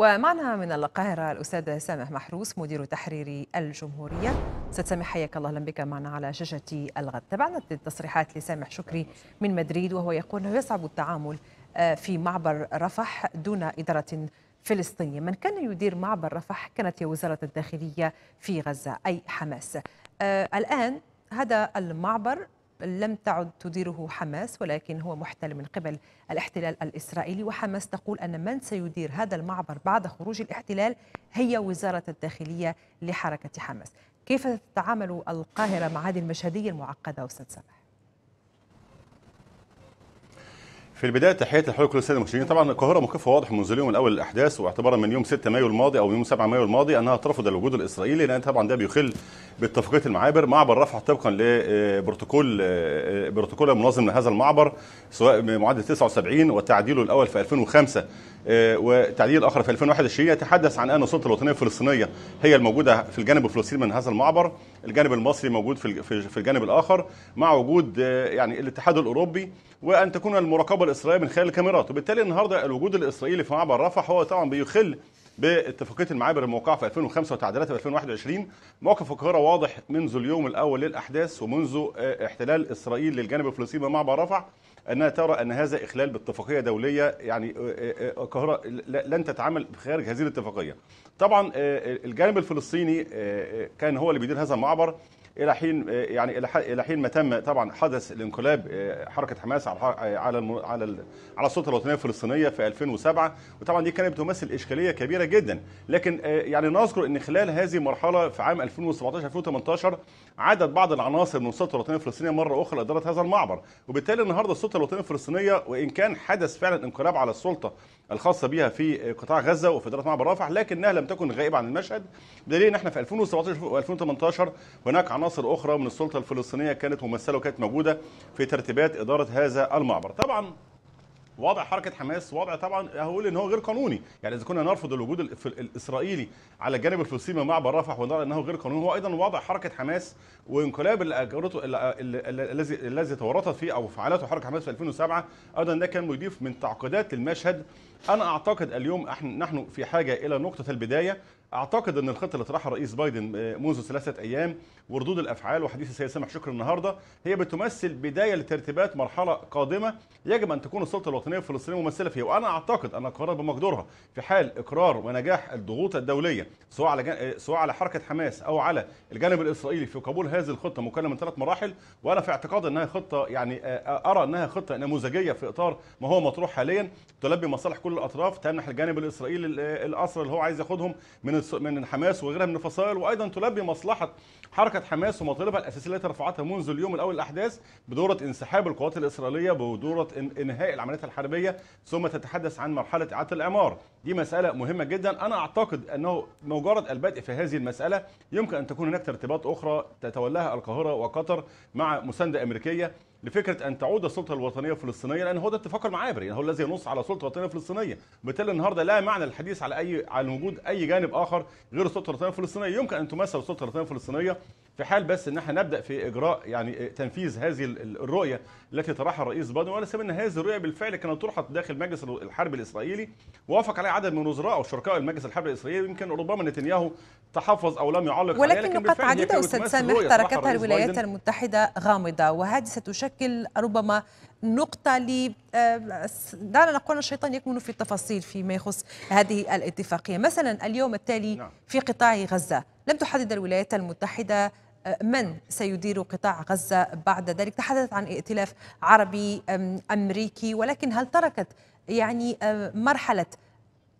ومعنا من القاهرة الأستاذ سامح محروس مدير تحرير الجمهورية أستاذ سامح حياك الله أهلا بك معنا على شاشة الغد تابعنا التصريحات لسامح شكري من مدريد وهو يقول أنه يصعب التعامل آه، في معبر رفح دون إدارة فلسطينية من كان يدير معبر رفح كانت هي وزارة الداخلية في غزة أي حماس آه، الآن هذا المعبر لم تعد تديره حماس ولكن هو محتل من قبل الاحتلال الإسرائيلي وحماس تقول أن من سيدير هذا المعبر بعد خروج الاحتلال هي وزارة الداخلية لحركة حماس كيف تتعامل القاهرة مع هذه المشهدية المعقدة أستاذ سامح؟ في البدايه تحيه لحضرتك كل الساده المشاهدين طبعا القاهره موقفها واضح منذ اليوم الاول للاحداث واعتبارا من يوم 6 مايو الماضي او يوم 7 مايو الماضي انها ترفض الوجود الاسرائيلي لان طبعا ده بيخل باتفاقيه المعابر معبر رفح طبقا لبروتوكول آه، آه، آه، بروتوكول المنظم لهذا المعبر سواء بمعدل 79 وتعديله الاول في 2005 وتعديل اخر في 2021 يتحدث عن ان السلطه الوطنيه الفلسطينيه هي الموجوده في الجانب الفلسطيني من هذا المعبر الجانب المصري موجود في في الجانب الاخر مع وجود آه، يعني الاتحاد الاوروبي وان تكون المراقبه الاسرائيليه من خلال الكاميرات وبالتالي النهارده الوجود الاسرائيلي في معبر رفح هو طبعا بيخل باتفاقيه المعابر الموقعه في 2005 وتعديلاتها في 2021 موقف القاهره واضح منذ اليوم الاول للاحداث ومنذ احتلال اسرائيل للجانب الفلسطيني معبر رفح انها ترى ان هذا اخلال باتفاقيه دوليه يعني آه، آه، آه، القاهره لن تتعامل خارج هذه الاتفاقيه. طبعا الجانب الفلسطيني كان هو اللي بيدير هذا المعبر الى حين يعني الى حين ما تم طبعا حدث الانقلاب آه، حركه حماس على آه، على على السلطه الوطنيه الفلسطينيه في 2007 وطبعا دي كانت بتمثل اشكاليه كبيره جدا لكن آه، يعني نذكر ان خلال هذه المرحله في عام 2017 2018 عادت بعض العناصر من السلطه الوطنيه الفلسطينيه مره اخرى لاداره هذا المعبر وبالتالي النهارده السلطه الوطنيه الفلسطينيه وان كان حدث فعلا انقلاب على السلطه الخاصه بها في قطاع غزه وفي اداره معبر رفح لكنها لم تكن غائبه عن المشهد بدليل ان احنا في 2017 و2018 هناك عناصر اخرى من السلطه الفلسطينيه كانت ممثله وكانت موجوده في ترتيبات اداره هذا المعبر طبعا وضع حركه حماس وضع طبعا هقول ان هو غير قانوني يعني اذا كنا نرفض الوجود الاسرائيلي على الجانب الفلسطيني مع برافح ونرى انه غير قانوني هو ايضا وضع حركه حماس وانقلاب الذي الذي تورطت فيه او فعلته حركه حماس في 2007 ايضا ده كان مضيف من تعقيدات للمشهد انا اعتقد اليوم نحن في حاجه الى نقطه البدايه اعتقد ان الخطه اللي طرحها الرئيس بايدن آه، منذ ثلاثه ايام وردود الافعال وحديث السيد سامح شكر النهارده هي بتمثل بدايه لترتيبات مرحله قادمه يجب ان تكون السلطه الوطنيه الفلسطينيه ممثله فيها وانا اعتقد ان القرارات بمقدورها في حال اقرار ونجاح الضغوط الدوليه سواء على جن... آه، سواء على حركه حماس او على الجانب الاسرائيلي في قبول هذه الخطه مكلمه من ثلاث مراحل وانا في اعتقاد انها خطه يعني آه، ارى انها خطه نموذجيه في اطار ما هو مطروح حاليا تلبي مصالح كل الاطراف تمنح الجانب الاسرائيلي الاسر اللي هو عايز ياخدهم من من حماس وغيرها من الفصائل وايضا تلبي مصلحه حركه حماس ومطالبها الاساسيه التي رفعتها منذ اليوم الاول الاحداث بدوره انسحاب القوات الاسرائيليه بدوره انهاء العمليات الحربيه ثم تتحدث عن مرحله اعاده الاعمار دي مساله مهمه جدا انا اعتقد انه مجرد البدء في هذه المساله يمكن ان تكون هناك ترتيبات اخرى تتولاها القاهره وقطر مع مسانده امريكيه لفكره ان تعود السلطه الوطنيه الفلسطينيه لان هو ده اتفاق المعابر يعني هو الذي ينص على سلطه وطنيه فلسطينيه بالتالي النهارده لا معنى الحديث على اي على وجود اي جانب اخر غير السلطه الوطنيه الفلسطينيه يمكن ان تمثل السلطه الوطنيه الفلسطينيه في حال بس ان احنا نبدا في اجراء يعني تنفيذ هذه الرؤيه التي طرحها الرئيس بايدن ولا سيما ان هذه الرؤيه بالفعل كانت طرحت داخل مجلس الحرب الاسرائيلي ووافق عليها عدد من وزراء او شركاء المجلس الحرب الاسرائيلي يمكن ربما نتنياهو تحفظ او لم يعلق ولكن عليها لكن نقاط عديده استاذ سامح تركتها الولايات المتحده غامضه وهذه ستشكل ربما نقطة ل آه، دعنا نقول الشيطان يكمن في التفاصيل فيما يخص هذه الاتفاقية مثلا اليوم التالي نعم. في قطاع غزة لم تحدد الولايات المتحدة من سيدير قطاع غزة بعد ذلك تحدثت عن ائتلاف عربي أمريكي ولكن هل تركت يعني مرحلة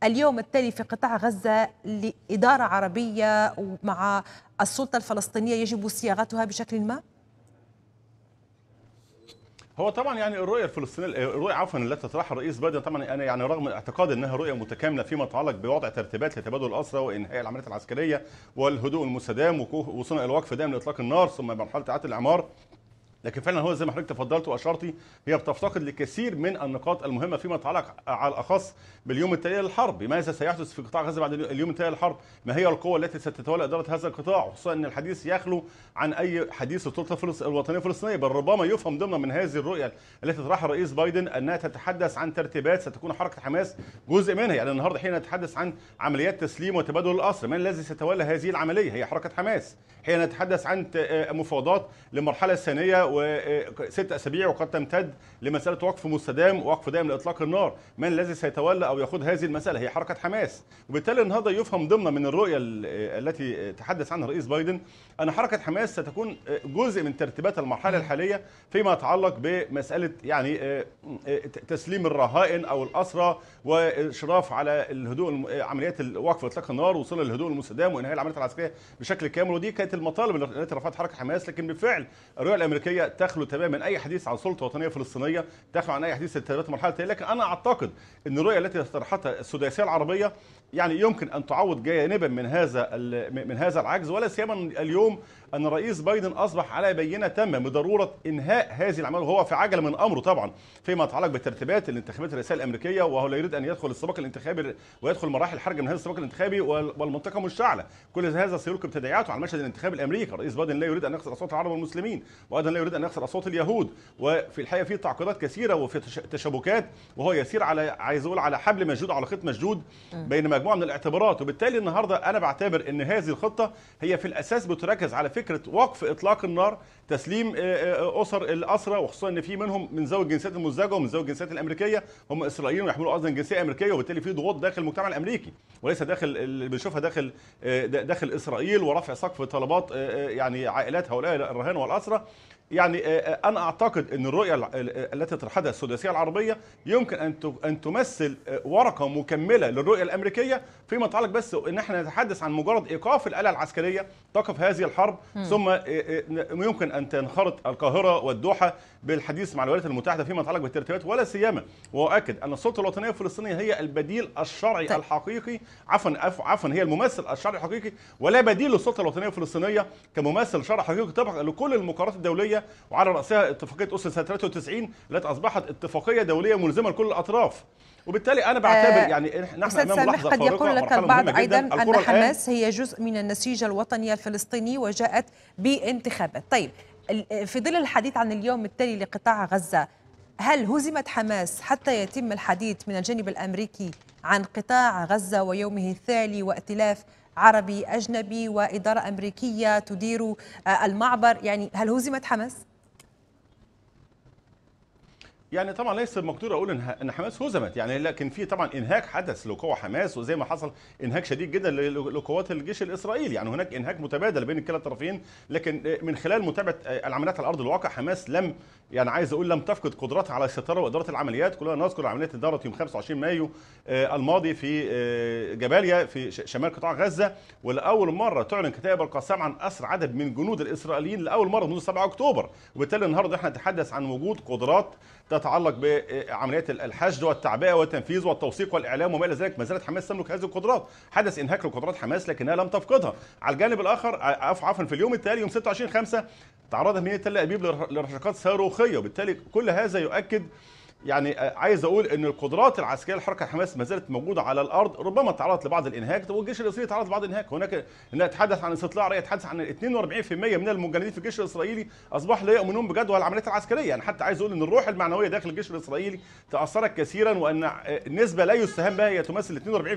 اليوم التالي في قطاع غزة لإدارة عربية مع السلطة الفلسطينية يجب صياغتها بشكل ما؟ هو طبعا يعني الرؤيه الفلسطينيه الرؤيه عفوا التي طرحها الرئيس بايدن طبعا انا يعني, يعني رغم اعتقادي انها رؤيه متكامله فيما يتعلق بوضع ترتيبات لتبادل الاسرى وانهاء العمليات العسكريه والهدوء المستدام وصنع الوقف دائم لاطلاق النار ثم مرحله اعاده الاعمار لكن فعلا هو زي ما حضرتك تفضلت واشرتي هي بتفتقد لكثير من النقاط المهمه فيما يتعلق على الاخص باليوم التالي للحرب، ماذا سيحدث في قطاع غزه بعد اليوم التالي للحرب؟ ما هي القوى التي ستتولى اداره هذا القطاع؟ خصوصا ان الحديث يخلو عن اي حديث للسلطه الوطنيه الفلسطينيه، بل ربما يفهم ضمن من هذه الرؤيه التي طرحها الرئيس بايدن انها تتحدث عن ترتيبات ستكون حركه حماس جزء منها، يعني النهارده حين نتحدث عن عمليات تسليم وتبادل الاسر، من الذي سيتولى هذه العمليه؟ هي حركه حماس. حين نتحدث عن آه، مفاوضات للمرحله الثانيه وست اسابيع وقد تمتد لمساله وقف مستدام ووقف دائم لاطلاق النار من الذي سيتولى او يقود هذه المساله هي حركه حماس وبالتالي النهارده يفهم ضمن من الرؤيه التي تحدث عنها الرئيس بايدن ان حركه حماس ستكون جزء من ترتيبات المرحله الحاليه فيما يتعلق بمساله يعني آه، آه، تسليم الرهائن او الاسرى والاشراف على الهدوء عمليات وقف اطلاق النار وصول الهدوء المستدام وانهاء العمليات العسكريه بشكل كامل ودي كانت المطالب التي رفعت حركه حماس لكن بالفعل الرؤيه الامريكيه الوطنيه تخلو تماما اي حديث عن سلطه وطنيه فلسطينيه تخلو عن اي حديث المرحله التالية. لكن انا اعتقد ان الرؤيه التي طرحتها السداسيه العربيه يعني يمكن ان تعوض جانبا من هذا من هذا العجز ولا سيما اليوم ان الرئيس بايدن اصبح على بينه تامه بضروره انهاء هذه العمليه وهو في عجله من امره طبعا فيما يتعلق بالترتيبات الانتخابات الرئاسيه الامريكيه وهو لا يريد ان يدخل السباق الانتخابي ويدخل مراحل حرجه من هذا السباق الانتخابي والمنطقه مشتعله كل هذا سيلقي تداعياته على المشهد الانتخابي الامريكي الرئيس بايدن لا يريد ان يخسر اصوات العرب والمسلمين وايضا لا يريد ان يخسر اصوات اليهود وفي الحقيقه في تعقيدات كثيره وفي تشابكات وهو يسير على عايز اقول على حبل مشدود على خيط مشدود بين مجموعه من الاعتبارات وبالتالي النهارده انا بعتبر ان هذه الخطه هي في الاساس بتركز على فكره فكره وقف اطلاق النار تسليم آه، آه، آه، اسر الاسرى وخصوصا ان في منهم من ذوي الجنسيات المزدوجه ومن ذوي الجنسيات الامريكيه هم اسرائيليين ويحملوا اصلا جنسيه امريكيه وبالتالي في ضغوط داخل المجتمع الامريكي وليس داخل اللي بنشوفها داخل داخل اسرائيل ورفع سقف طلبات يعني عائلات هؤلاء الرهان والاسرى يعني آه، آه، انا اعتقد ان الرؤيه آه، التي طرحتها السداسيه العربيه يمكن ان ان تمثل ورقه مكمله للرؤيه الامريكيه فيما يتعلق بس ان احنا نتحدث عن مجرد ايقاف الاله العسكريه تقف هذه الحرب م. ثم يمكن ان تنخرط القاهره والدوحه بالحديث مع الولايات المتحده فيما يتعلق بالترتيبات ولا سيما واؤكد ان السلطه الوطنيه الفلسطينيه هي البديل الشرعي طيب. الحقيقي عفوا عفوا هي الممثل الشرعي الحقيقي ولا بديل للسلطه الوطنيه الفلسطينيه كممثل شرعي حقيقي طبقا لكل المقررات الدوليه وعلى راسها اتفاقيه اسس سنه 93 التي اصبحت اتفاقيه دوليه ملزمه لكل الاطراف وبالتالي انا بعتبر آه، يعني نحن امام لحظه قد يقول لك البعض ايضا ان حماس هي جزء من النسيج الوطني الفلسطيني وجاءت بانتخابات طيب في ظل الحديث عن اليوم التالي لقطاع غزه هل هزمت حماس حتى يتم الحديث من الجانب الامريكي عن قطاع غزه ويومه التالي وائتلاف عربي أجنبي وإدارة أمريكية تدير آه، المعبر يعني هل هزمت حماس؟ يعني طبعا ليس مقدور اقول ان حماس هزمت يعني لكن في طبعا انهاك حدث لقوى حماس وزي ما حصل انهاك شديد جدا لقوات الجيش الاسرائيلي يعني هناك انهاك متبادل بين كلا الطرفين لكن من خلال متابعه آه، العمليات على ارض الواقع حماس لم يعني عايز اقول لم تفقد قدرتها على السيطره واداره العمليات كلنا نذكر عمليه دارت يوم 25 مايو آه، الماضي في آه، جباليا في شمال قطاع غزه ولاول مره تعلن كتائب القسام عن اسر عدد من جنود الاسرائيليين لاول مره منذ 7 اكتوبر وبالتالي النهارده احنا نتحدث عن وجود قدرات يتعلق بعمليات الحشد والتعبئه والتنفيذ والتوثيق والاعلام وما الى ذلك ما زالت حماس تملك هذه القدرات حدث انهاك لقدرات حماس لكنها لم تفقدها على الجانب الاخر عفوا في اليوم التالي يوم 26 5 تعرضت مدينه تل ابيب لرشقات صاروخيه وبالتالي كل هذا يؤكد يعني آه، عايز اقول ان القدرات العسكريه لحركه حماس ما زالت موجوده على الارض ربما تعرضت لبعض الانهاك والجيش الاسرائيلي تعرض لبعض الانهاك هناك نتحدث عن استطلاع راي يتحدث عن 42% من المجندين في الجيش الاسرائيلي اصبحوا لا يؤمنون بجدوى العمليات العسكريه يعني حتى عايز اقول ان الروح المعنويه داخل الجيش الاسرائيلي تاثرت كثيرا وان آه، نسبه لا يستهان بها هي تمثل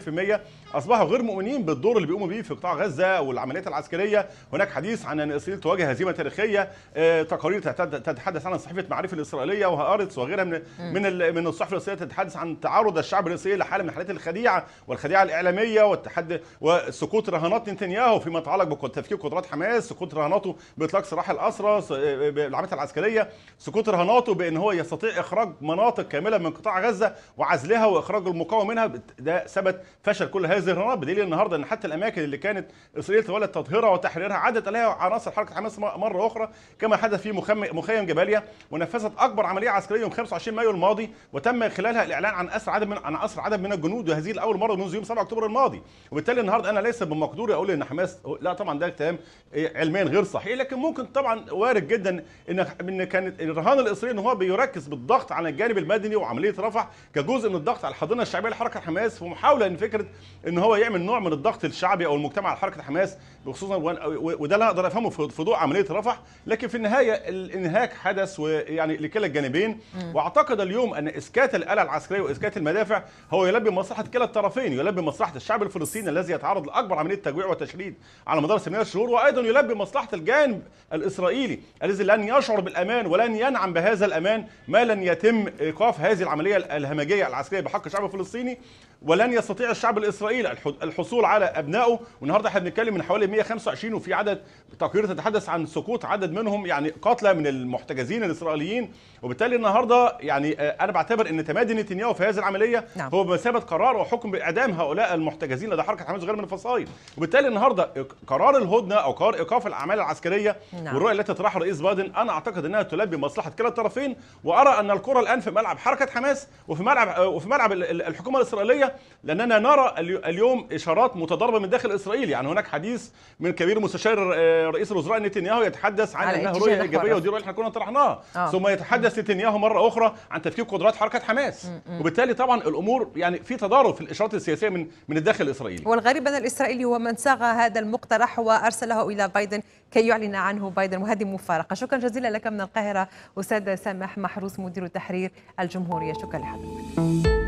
42% اصبحوا غير مؤمنين بالدور اللي بيقوموا به في قطاع غزه والعمليات العسكريه هناك حديث عن ان اسرائيل تواجه هزيمه تاريخيه آه، تقارير تتحدث عن صحيفه معرفه الاسرائيليه وهارتس وغيرها من من من الصحف الرئيسيه تتحدث عن تعرض الشعب الرئيسي لحاله من حالات الخديعه والخديعه الاعلاميه والتحدي وسقوط رهانات نتنياهو فيما يتعلق بتفكيك قدرات حماس سقوط رهاناته باطلاق سراح الاسرى آه، آه، بالعمليات العسكريه سقوط رهاناته بان هو يستطيع اخراج مناطق كامله من قطاع غزه وعزلها واخراج المقاومه منها ده ثبت فشل كل هذه الرهانات بدليل النهارده ان حتى الاماكن اللي كانت اسرائيل تولد تطهيرها وتحريرها عادت عليها عناصر حركه حماس مره اخرى كما حدث في مخيم جباليا ونفذت اكبر عمليه عسكريه يوم 25 مايو الماضي وتم خلالها الاعلان عن اسر عدد من عن اسر عدد من الجنود وهذه الاول مره منذ يوم 7 اكتوبر الماضي وبالتالي النهارده انا ليس بمقدوري اقول ان حماس لا طبعا ده كلام إيه، علميا غير صحيح لكن ممكن طبعا وارد جدا ان ان كان الرهان الاسرائيلي ان هو بيركز بالضغط على الجانب المدني وعمليه رفح كجزء من الضغط على الحاضنه الشعبيه لحركه حماس في محاوله ان فكره ان هو يعمل نوع من الضغط الشعبي او المجتمع على حركه حماس بخصوصا وده اللي اقدر افهمه في ضوء عمليه رفح لكن في النهايه الانهاك حدث ويعني لكلا الجانبين واعتقد اليوم ان اسكات الاله العسكريه واسكات المدافع هو يلبي مصلحه كلا الطرفين يلبي مصلحه الشعب الفلسطيني الذي يتعرض لاكبر عمليه تجويع وتشريد على مدار 8 شهور وايضا يلبي مصلحه الجانب الاسرائيلي الذي لن يشعر بالامان ولن ينعم بهذا الامان ما لن يتم ايقاف هذه العمليه الهمجيه العسكريه بحق الشعب الفلسطيني ولن يستطيع الشعب الاسرائيلي الحصول على ابنائه والنهارده احنا بنتكلم من حوالي 125 وفي عدد تقارير تتحدث عن سقوط عدد منهم يعني قتلى من المحتجزين الاسرائيليين وبالتالي النهارده يعني آه، انا بعتبر ان تمادي نتنياهو في هذه العمليه نعم. هو بمثابه قرار وحكم باعدام هؤلاء المحتجزين لدى حركه حماس غير من الفصائل وبالتالي النهارده قرار الهدنه او قرار ايقاف الاعمال العسكريه نعم. والرؤيه التي طرحها الرئيس بايدن انا اعتقد انها تلبي مصلحه كلا الطرفين وارى ان الكره الان في ملعب حركه حماس وفي ملعب آه، وفي ملعب الحكومه الاسرائيليه لأننا نرى اليوم إشارات متضاربة من داخل إسرائيل يعني هناك حديث من كبير مستشار آه، رئيس الوزراء نتنياهو يتحدث عن أنها رؤية إيجابية ودي رؤية احنا كنا طرحناها آه. ثم يتحدث نتنياهو مرة أخرى عن تفكيك قدرات حركة حماس م -م. وبالتالي طبعا الأمور يعني في تضارب في الإشارات السياسية من من الداخل الإسرائيلي والغريب أن الإسرائيلي هو من صاغ هذا المقترح وأرسله إلى بايدن كي يعلن عنه بايدن وهذه مفارقة شكرا جزيلا لك من القاهرة أستاذ سامح محروس مدير تحرير الجمهورية شكرا لحضرتك